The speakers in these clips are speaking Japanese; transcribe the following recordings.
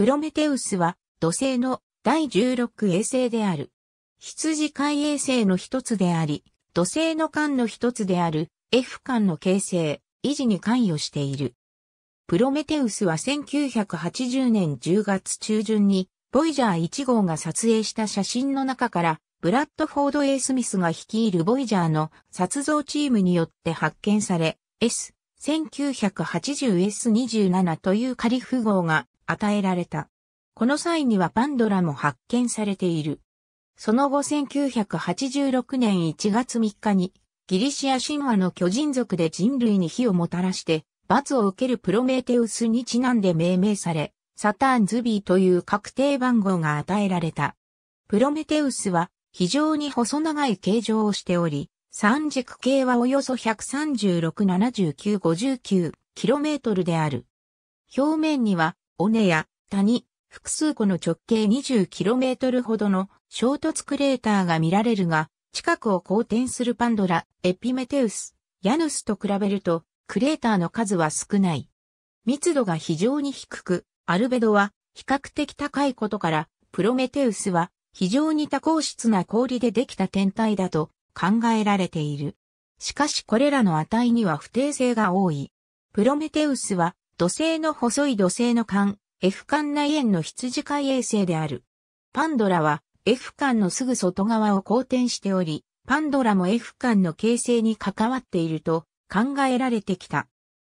プロメテウスは土星の第16衛星である。羊飼い衛星の一つであり、土星の間の一つである F 間の形成、維持に関与している。プロメテウスは1980年10月中旬に、ボイジャー1号が撮影した写真の中から、ブラッドフォード・エースミスが率いるボイジャーの撮像チームによって発見され、S1980S27 というカリフ号が与えられた。この際にはパンドラも発見されている。その後1986年1月3日にギリシア神話の巨人族で人類に火をもたらして罰を受けるプロメテウスにちなんで命名され、サターンズビーという確定番号が与えられた。プロメテウスは非常に細長い形状をしており、三軸形はおよそ 136-79-59km である。表面には尾根や谷、複数個の直径 20km ほどの衝突クレーターが見られるが、近くを公転するパンドラ、エピメテウス、ヤヌスと比べると、クレーターの数は少ない。密度が非常に低く、アルベドは比較的高いことから、プロメテウスは非常に多孔質な氷でできた天体だと考えられている。しかしこれらの値には不定性が多い。プロメテウスは土星の細い土星の間、F 間内縁の羊飼い衛星である。パンドラは F 間のすぐ外側を公転しており、パンドラも F 間の形成に関わっていると考えられてきた。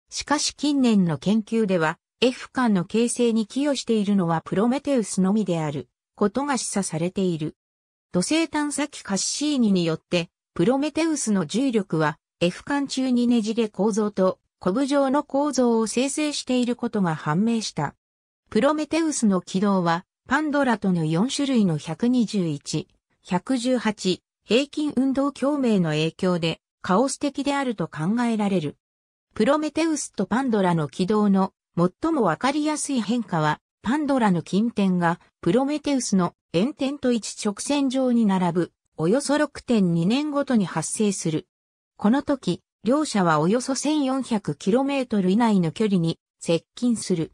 しかし近年の研究では、F 間の形成に寄与しているのはプロメテウスのみである、ことが示唆されている。土星探査機カッシーニによって、プロメテウスの重力は F 間中にねじれ構造とコブ状の構造を生成していることが判明した。プロメテウスの軌道は、パンドラとの4種類の121、118、平均運動共鳴の影響で、カオス的であると考えられる。プロメテウスとパンドラの軌道の最もわかりやすい変化は、パンドラの近点がプロメテウスの円点と一直線上に並ぶ、およそ6.2年ごとに発生する。この時、両者はおよそ 1400km 以内の距離に接近する。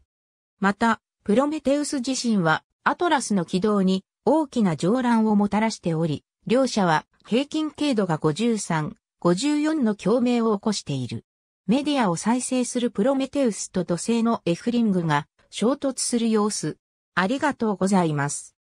また、プロメテウス自身はアトラスの軌道に大きな上乱をもたらしており、両者は平均経度が53、54の共鳴を起こしている。メディアを再生するプロメテウスと土星のエフリングが衝突する様子。ありがとうございます。